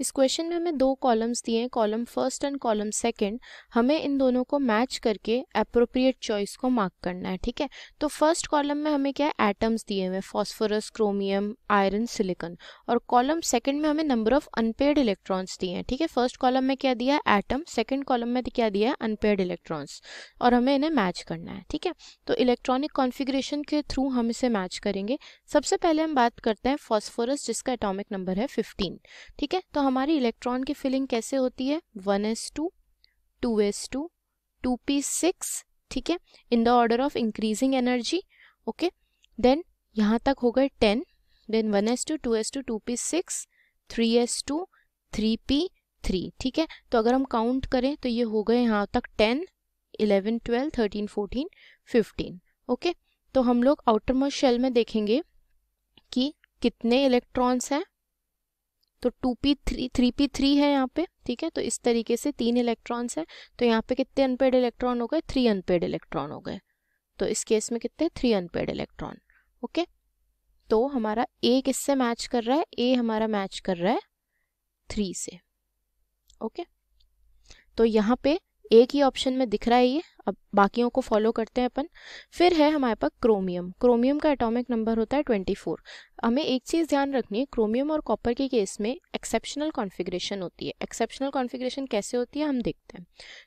इस क्वेश्चन में हमें दो कॉलम्स दिए हैं column first and column second हमें इन दोनों को मैच करके अप्रोप्रिएट चॉइस को मार्क करना है ठीक है तो फर्स्ट कॉलम में हमें क्या है एटम्स दिए हुए फॉस्फोरस क्रोमियम आयरन सिलिकॉन और कॉलम सेकंड में हमें नंबर ऑफ अनपेड इलेक्ट्रॉन्स दिए हैं ठीक है फर्स्ट कॉलम में क्या दिया है एटम सेकेंड कॉलम में क्या दिया है अनपेड इलेक्ट्रॉन्स और हमें इन्हें मैच करना है ठीक है तो इलेक्ट्रॉनिक कॉन्फिग्रेशन के थ्रू हम इसे मैच करेंगे सबसे पहले हम बात करते हैं फॉस्फोरस जिसका एटॉमिक नंबर है फिफ्टीन ठीक है तो हमारी इलेक्ट्रॉन की फिलिंग कैसे होती है one S two two S two two P six ठीक है in the order of increasing energy okay then यहाँ तक हो गए ten then one S two two S two two P six three S two three P three ठीक है तो अगर हम काउंट करें तो ये हो गए यहाँ तक ten eleven twelve thirteen fourteen fifteen okay तो हम लोग आउटर मोस्ट शेल में देखेंगे कि कितने इलेक्ट्रॉन्स हैं तो two P three three P three है यहाँ पे ठीक है तो इस तरीके से तीन इलेक्ट्रॉन्स हैं तो यहाँ पे कितने अनपेड इलेक्ट्रॉन हो गए थ्री अनपेड इलेक्ट्रॉन हो गए तो इस केस में कितने थ्री अनपेड इलेक्ट्रॉन ओके तो हमारा ए किससे मैच कर रहा है ए हमारा मैच कर रहा है थ्री से ओके तो यहाँ पे एक ही ऑप्शन में दिख रहा है ये अब बाकियों को फॉलो करते हैं अपन फिर है हमारे पास क्रोमियम क्रोमियम का एटॉमिक नंबर होता है 24 हमें एक चीज़ ध्यान रखनी है क्रोमियम और कॉपर के केस में एक्सेप्शनल कॉन्फ़िगरेशन होती है एक्सेप्शनल कॉन्फ़िगरेशन कैसे होती है हम देखते हैं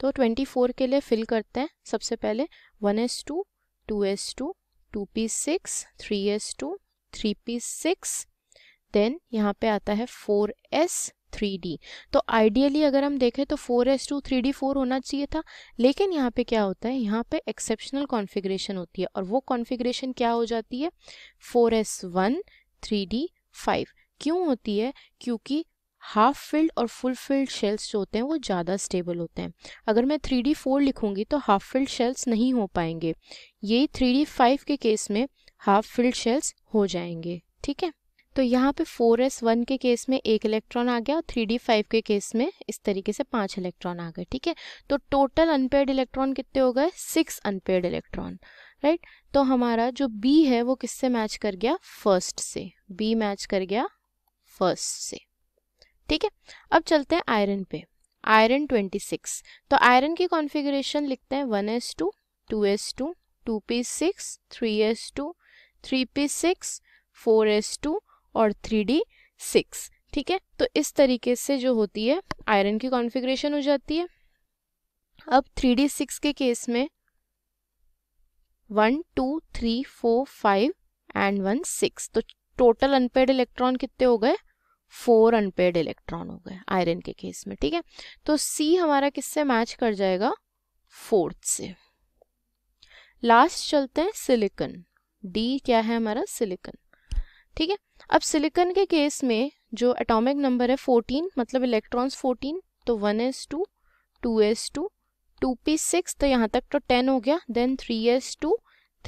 तो 24 के लिए फिल करते हैं सबसे पहले one S S two two two two P six three S two three P six then यहाँ पे आता है एस थ्री डी तो आइडियली अगर हम देखें तो four S two three D four होना चाहिए था लेकिन यहाँ पे क्या होता है यहाँ पे एक्सेप्शनल कॉन्फ़िगरेशन होती है और वो कॉन्फ़िगरेशन क्या हो जाती है four S one three D five क्यों होती है क्योंकि हाफ फिल्ड और फुल फिल्ड शेल्स जो होते हैं वो ज़्यादा स्टेबल होते हैं अगर मैं थ्री डी फोर लिखूंगी तो हाफ फिल्ड शेल्स नहीं हो पाएंगे यही थ्री डी फाइव के केस में हाफ फिल्ड शेल्स हो जाएंगे ठीक है तो यहाँ पे 4s1 के केस में एक इलेक्ट्रॉन आ गया और 3d5 के केस में इस तरीके से पांच इलेक्ट्रॉन आ गए ठीक है तो टोटल अनपेड इलेक्ट्रॉन कितने हो गए सिक्स अनपेड इलेक्ट्रॉन राइट तो हमारा जो बी है वो किससे मैच कर गया फर्स्ट से बी मैच कर गया फर्स्ट से ठीक है अब चलते हैं आयरन पे आयरन 26 तो आयरन की कॉन्फिग्रेशन लिखते हैं three P six four S two और थ्री डी सिक्स ठीक है तो इस तरीके से जो होती है आयरन की कॉन्फ़िगरेशन हो जाती है अब थ्री डी सिक्स के केस में one two three four five and one six तो टोटल अनपेड इलेक्ट्रॉन कितने हो गए फोर अनपेड इलेक्ट्रॉन हो गए आयरन के केस में ठीक है तो सी हमारा किससे मैच कर जाएगा फोर्थ से लास्ट चलते हैं सिलिकन डी क्या है हमारा सिलिकन ठीक है अब सिलिकन के केस में जो एटॉमिक नंबर है 14 मतलब इलेक्ट्रॉन्स 14 तो 1s2 2s2 2p6 तो यहाँ तक तो 10 हो गया देन 3s2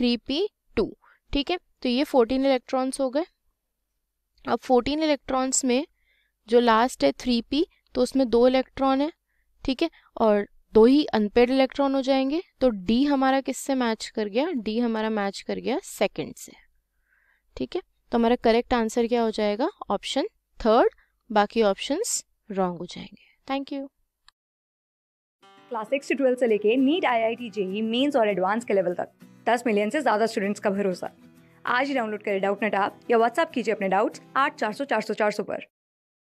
3p2 ठीक है तो ये 14 इलेक्ट्रॉन्स हो गए अब 14 इलेक्ट्रॉन्स में जो लास्ट है 3p तो उसमें दो इलेक्ट्रॉन है ठीक है और दो ही अनपेड इलेक्ट्रॉन हो जाएंगे तो डी हमारा किससे मैच कर गया डी हमारा मैच कर गया सेकेंड से ठीक है तो हमारा करेक्ट आंसर क्या हो जाएगा ऑप्शन थर्ड बाकी ऑप्शंस रॉन्ग हो जाएंगे थैंक यू क्लास सिक्स से ट्वेल्थ से लेके NEET I I T JEE mains और एडवांस के लेवल तक दस मिलियन से ज़्यादा स्टूडेंट्स का भरोसा आज ही डाउनलोड करें डाउट नेट या व्हाट्सअप कीजिए अपने डाउट्स आठ चार सौ चार सौ चार सौ पर